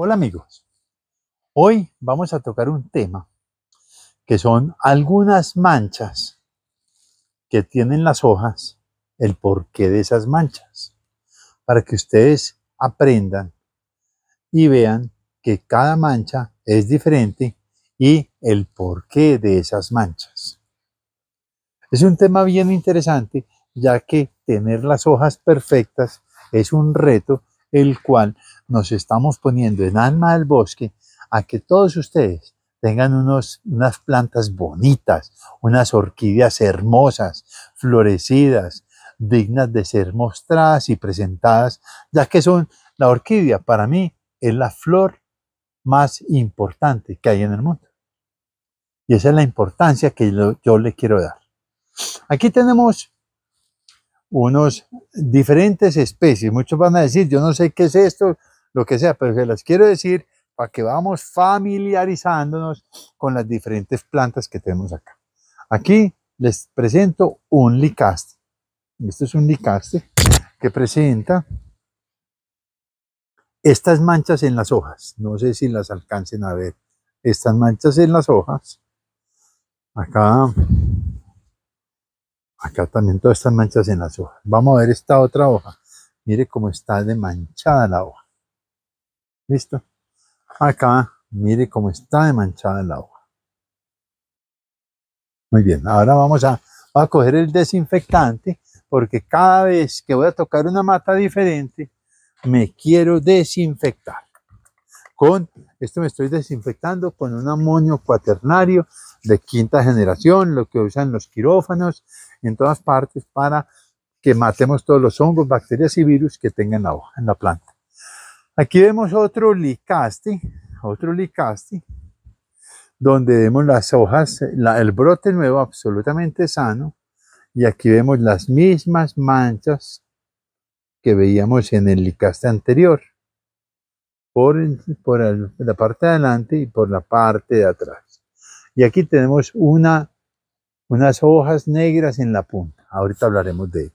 Hola amigos, hoy vamos a tocar un tema que son algunas manchas que tienen las hojas, el porqué de esas manchas, para que ustedes aprendan y vean que cada mancha es diferente y el porqué de esas manchas. Es un tema bien interesante ya que tener las hojas perfectas es un reto el cual nos estamos poniendo en alma del bosque a que todos ustedes tengan unos, unas plantas bonitas, unas orquídeas hermosas, florecidas, dignas de ser mostradas y presentadas, ya que son la orquídea para mí es la flor más importante que hay en el mundo. Y esa es la importancia que yo, le quiero dar. Aquí tenemos unos diferentes especies. Muchos van a decir, yo no sé qué es esto, lo que sea, pero se las quiero decir para que vamos familiarizándonos con las diferentes plantas que tenemos acá. Aquí les presento un licaste. Esto es un licaste que presenta estas manchas en las hojas. No sé si las alcancen a ver. Estas manchas en las hojas. Acá, acá también todas estas manchas en las hojas. Vamos a ver esta otra hoja. Mire cómo está de manchada la hoja. Listo. Acá, mire cómo está de manchada la hoja. Muy bien, ahora vamos a, coger el desinfectante porque cada vez que voy a tocar una mata diferente, me quiero desinfectar. Con esto me estoy desinfectando con un amonio cuaternario de quinta generación, lo que usan los quirófanos en todas partes para que matemos todos los hongos, bacterias y virus que tengan en la, en la planta. Aquí vemos otro licaste, otro licaste, donde vemos las hojas, el brote nuevo absolutamente sano, y aquí vemos las mismas manchas que veíamos en el licaste anterior, por, por la parte de adelante y por la parte de atrás. Y aquí tenemos una, unas hojas negras en la punta, ahorita hablaremos de ello.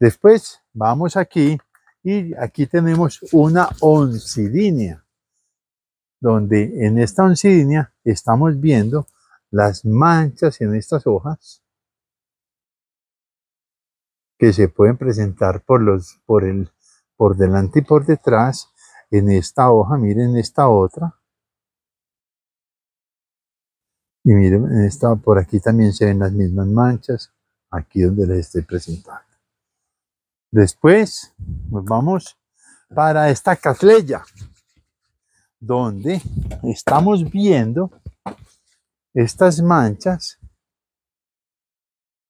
Después vamos aquí y aquí tenemos una oncidinia, donde en esta oncidinia estamos viendo las manchas en estas hojas que se pueden presentar por, los, por, el, por delante y por detrás. En esta hoja, miren esta otra. Y miren, esta, por aquí también se ven las mismas manchas, aquí donde les estoy presentando. Después nos vamos para esta catleya, donde estamos viendo estas manchas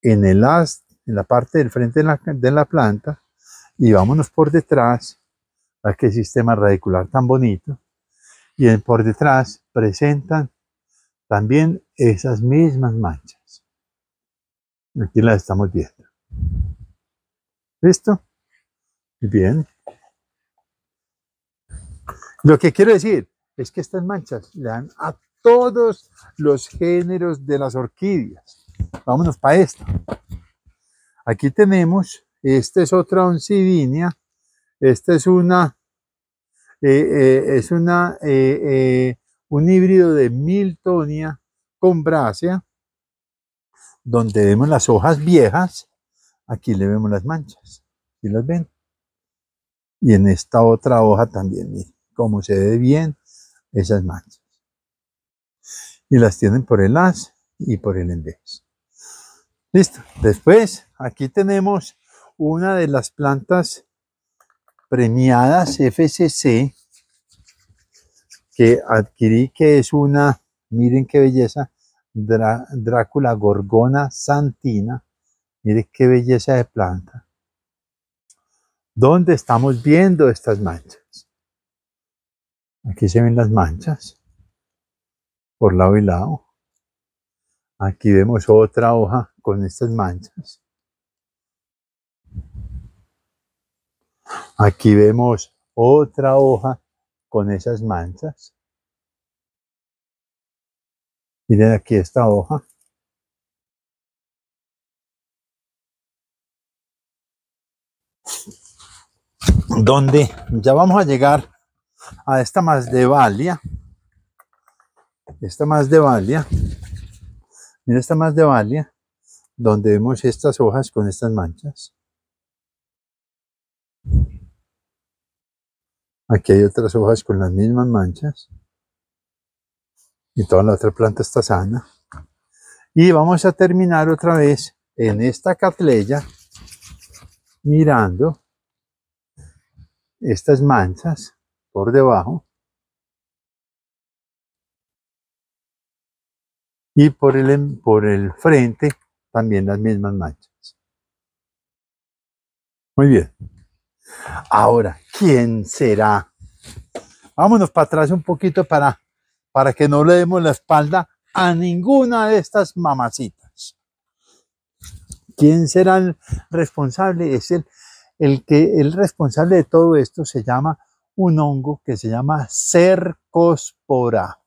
en, el en la parte del frente de la, planta y vámonos por detrás a qué sistema radicular tan bonito y por detrás presentan también esas mismas manchas. Aquí las estamos viendo. ¿Listo? Bien. Lo que quiero decir es que estas manchas le dan a todos los géneros de las orquídeas. Vámonos para esto. Aquí tenemos, esta es otra oncidinia, esta es una, eh, eh, es una, eh, un híbrido de Miltonia con Brasia, donde vemos las hojas viejas, Aquí le vemos las manchas, ¿y las ven? Y en esta otra hoja también, miren cómo se ve bien esas manchas. Y las tienen por el as y por el envés. Listo. Después, aquí tenemos una de las plantas premiadas FCC que adquirí, que es una, miren qué belleza, Drácula Gorgona Santina. Mire qué belleza de planta. ¿Dónde estamos viendo estas manchas? Aquí se ven las manchas por lado y lado. Aquí vemos otra hoja con estas manchas. Aquí vemos otra hoja con esas manchas. Miren aquí esta hoja. donde ya vamos a llegar a esta más de valia Esta más de valia Mira esta más de valia donde vemos estas hojas con estas manchas. Aquí hay otras hojas con las mismas manchas. Y toda la otra planta está sana. Y vamos a terminar otra vez en esta catleya mirando estas manchas por debajo y por el, por el frente también las mismas manchas. Muy bien. Ahora, ¿quién será? Vámonos para atrás un poquito para, para que no le demos la espalda a ninguna de estas mamacitas. ¿Quién será el responsable? Es el el, que, el responsable de todo esto se llama un hongo que se llama cercospora.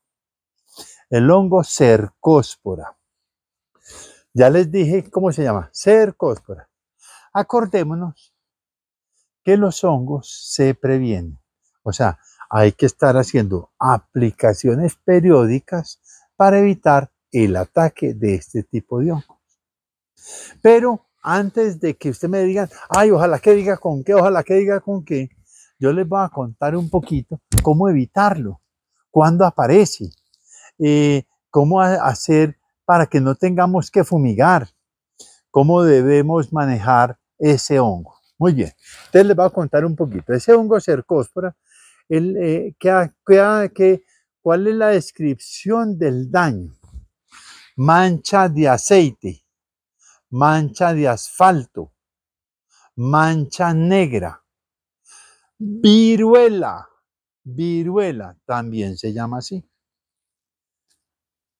El hongo cercospora. Ya les dije cómo se llama, cercospora. Acordémonos que los hongos se previenen. O sea, hay que estar haciendo aplicaciones periódicas para evitar el ataque de este tipo de hongos. Pero antes de que usted me diga, ay, ojalá que diga con qué, ojalá que diga con qué, yo les voy a contar un poquito cómo evitarlo, cuándo aparece, eh, cómo hacer para que no tengamos que fumigar, cómo debemos manejar ese hongo. Muy bien, entonces les va a contar un poquito. Ese hongo cercóspora, el, eh, que, que, que, ¿cuál es la descripción del daño? Mancha de aceite mancha de asfalto, mancha negra, viruela, viruela también se llama así.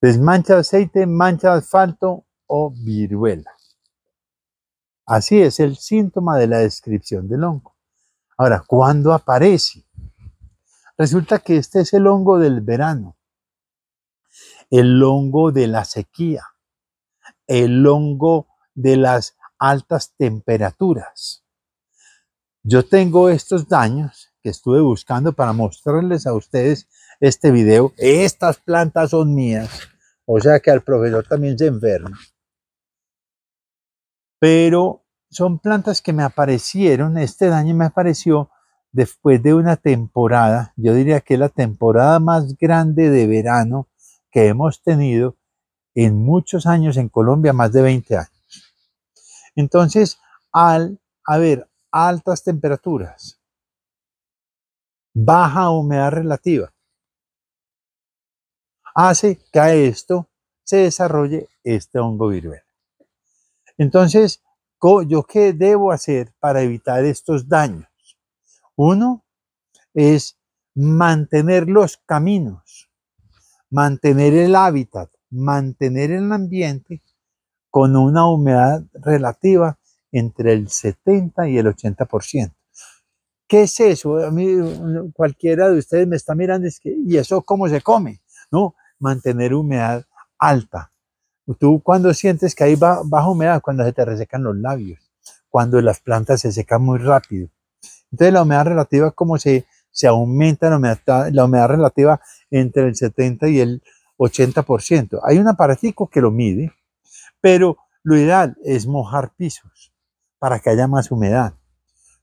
Es mancha de aceite, mancha de asfalto o viruela. Así es el síntoma de la descripción del hongo. Ahora, ¿cuándo aparece? Resulta que este es el hongo del verano, el hongo de la sequía, el hongo de las altas temperaturas. Yo tengo estos daños que estuve buscando para mostrarles a ustedes este video. Estas plantas son mías, o sea que al profesor también se enferma. Pero son plantas que me aparecieron, este daño me apareció después de una temporada, yo diría que la temporada más grande de verano que hemos tenido en muchos años en Colombia, más de 20 años. Entonces, al haber altas temperaturas, baja humedad relativa, hace que a esto se desarrolle este hongo viruela. Entonces, ¿yo qué debo hacer para evitar estos daños? Uno es mantener los caminos, mantener el hábitat, mantener el ambiente con una humedad relativa entre el 70 y el 80%. ¿Qué es eso? A mí cualquiera de ustedes me está mirando es que, y eso cómo se come, ¿no? Mantener humedad alta. Tú cuando sientes que hay baja humedad, cuando se te resecan los labios, cuando las plantas se secan muy rápido. Entonces la humedad relativa como se, se aumenta la humedad, la humedad relativa entre el 70 y el 80%. Hay un aparatico que lo mide, pero lo ideal es mojar pisos para que haya más humedad,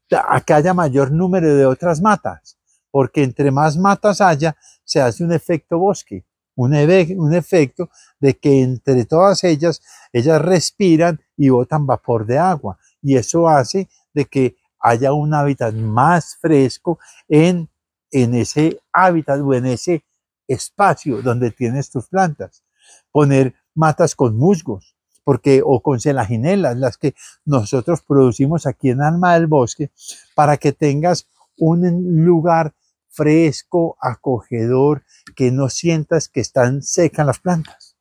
que haya mayor número de otras matas, porque entre más matas haya, se hace un efecto bosque, un, un efecto de que entre todas ellas, ellas respiran y botan vapor de agua, y eso hace de que haya un hábitat más fresco en, en ese hábitat o en ese espacio donde tienes tus plantas. Poner matas con musgos, porque, o con celaginelas, las que nosotros producimos aquí en Alma del Bosque, para que tengas un lugar fresco, acogedor, que no sientas que están secas las plantas.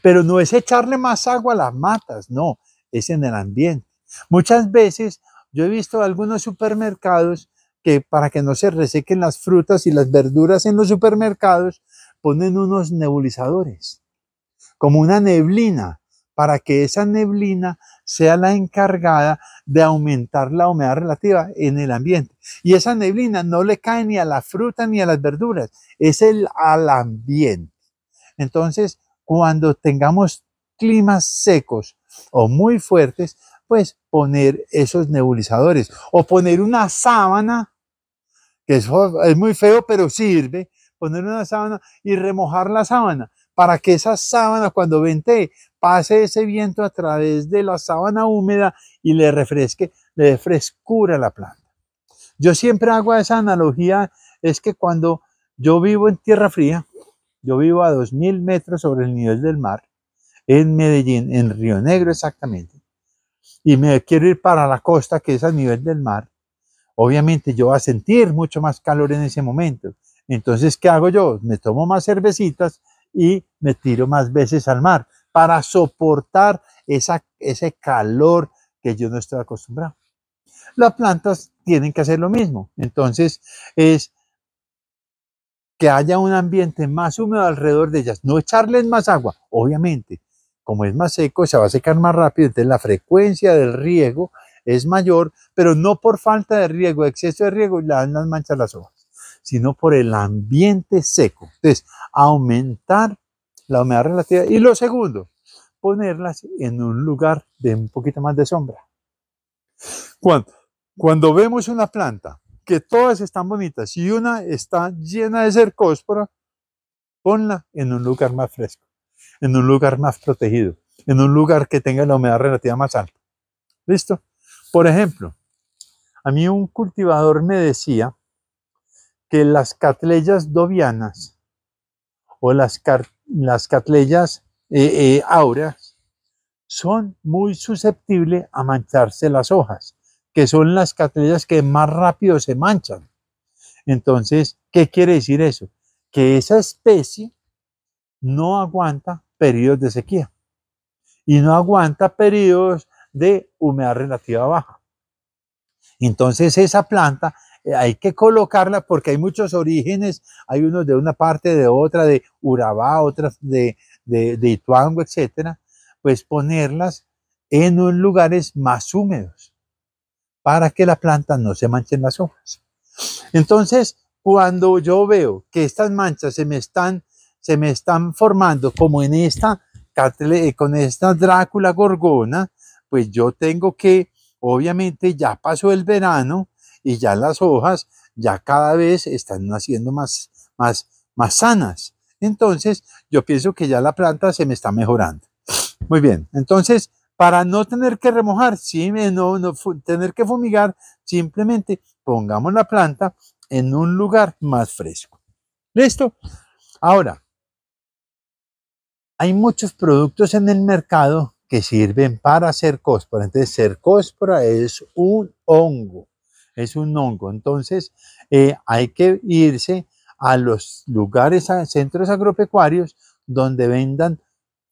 Pero no es echarle más agua a las matas, no, es en el ambiente. Muchas veces yo he visto algunos supermercados que para que no se resequen las frutas y las verduras en los supermercados ponen unos nebulizadores, como una neblina para que esa neblina sea la encargada de aumentar la humedad relativa en el ambiente. Y esa neblina no le cae ni a la fruta ni a las verduras, es el, al ambiente. Entonces, cuando tengamos climas secos o muy fuertes, pues poner esos nebulizadores o poner una sábana, que es, es muy feo, pero sirve, poner una sábana y remojar la sábana para que esa sábana cuando vente pase ese viento a través de la sábana húmeda y le refresque, le frescura la planta. Yo siempre hago esa analogía, es que cuando yo vivo en tierra fría, yo vivo a 2.000 metros sobre el nivel del mar, en Medellín, en Río Negro exactamente, y me quiero ir para la costa, que es a nivel del mar, obviamente yo voy a sentir mucho más calor en ese momento. Entonces, ¿qué hago yo? Me tomo más cervecitas y me tiro más veces al mar, para soportar esa, ese calor que yo no estoy acostumbrado. Las plantas tienen que hacer lo mismo. Entonces es que haya un ambiente más húmedo alrededor de ellas. No echarles más agua, obviamente. Como es más seco, se va a secar más rápido, entonces la frecuencia del riego es mayor, pero no por falta de riego, exceso de riego, dan y las manchas las hojas, sino por el ambiente seco. Entonces, aumentar la humedad relativa. Y lo segundo, ponerlas en un lugar de un poquito más de sombra. Cuando, cuando vemos una planta, que todas están bonitas y una está llena de cercóspora, ponla en un lugar más fresco, en un lugar más protegido, en un lugar que tenga la humedad relativa más alta. ¿Listo? Por ejemplo, a mí un cultivador me decía que las catleyas dovianas o las las catleyas áureas eh, eh, son muy susceptibles a mancharse las hojas, que son las catleyas que más rápido se manchan. Entonces, ¿qué quiere decir eso? Que esa especie no aguanta periodos de sequía y no aguanta periodos de humedad relativa baja. Entonces, esa planta eh, hay que colocarlas porque hay muchos orígenes, hay unos de una parte, de otra, de Urabá, otras de, de, Ituango, etcétera, pues ponerlas en unos lugares más húmedos para que la planta no se manchen las hojas. Entonces, cuando yo veo que estas manchas se me están, se me están formando, como en esta, eh, con esta Drácula gorgona, pues yo tengo que, obviamente ya pasó el verano, y ya las hojas ya cada vez están haciendo más, más, más sanas. Entonces, yo pienso que ya la planta se me está mejorando. Muy bien, entonces, para no tener que remojar, sí, eh, no, no tener que fumigar, simplemente pongamos la planta en un lugar más fresco. ¿Listo? Ahora, hay muchos productos en el mercado que sirven para hacer cóspora. Entonces, cóspora es un hongo es un hongo. Entonces, eh, hay que irse a los lugares, a centros agropecuarios, donde vendan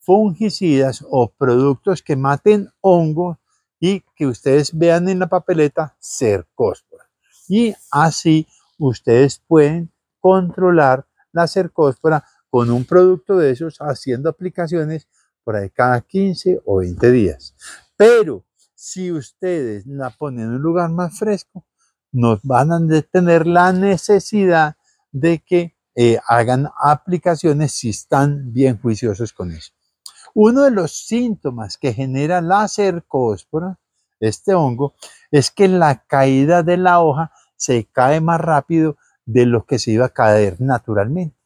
fungicidas o productos que maten hongos y que ustedes vean en la papeleta cercóspora. Y así ustedes pueden controlar la cercóspora con un producto de esos haciendo aplicaciones por ahí cada 15 o 20 días. Pero si ustedes la ponen en un lugar más fresco, nos van a tener la necesidad de que eh, hagan aplicaciones si están bien juiciosos con eso. Uno de los síntomas que genera la cercóspora, este hongo, es que la caída de la hoja se cae más rápido de lo que se iba a caer naturalmente.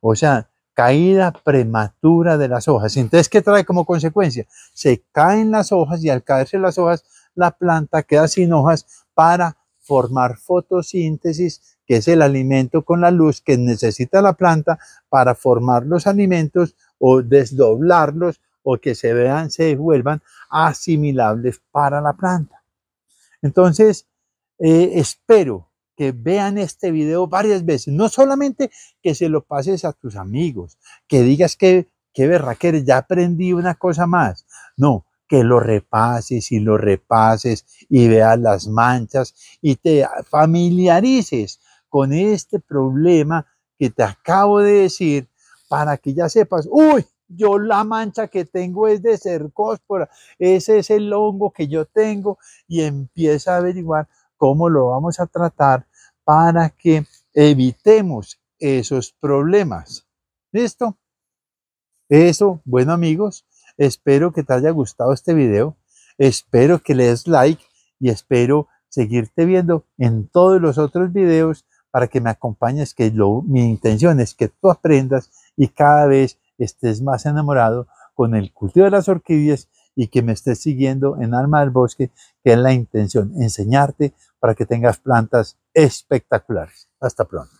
O sea, caída prematura de las hojas. Entonces, ¿qué trae como consecuencia? Se caen las hojas y al caerse las hojas, la planta queda sin hojas para formar fotosíntesis, que es el alimento con la luz que necesita la planta para formar los alimentos o desdoblarlos o que se vean, se vuelvan asimilables para la planta. Entonces, eh, espero que vean este video varias veces, no solamente que se lo pases a tus amigos, que digas que, que berraquer, ya aprendí una cosa más, no, que lo repases y lo repases y veas las manchas y te familiarices con este problema que te acabo de decir para que ya sepas, uy, yo la mancha que tengo es de cercóspora, ese es el hongo que yo tengo y empieza a averiguar cómo lo vamos a tratar para que evitemos esos problemas. ¿Listo? Eso, bueno amigos, Espero que te haya gustado este video, espero que le des like y espero seguirte viendo en todos los otros videos para que me acompañes, que mi intención es que tú aprendas y cada vez estés más enamorado con el cultivo de las orquídeas y que me estés siguiendo en Alma del Bosque, que es la intención, enseñarte para que tengas plantas espectaculares. Hasta pronto.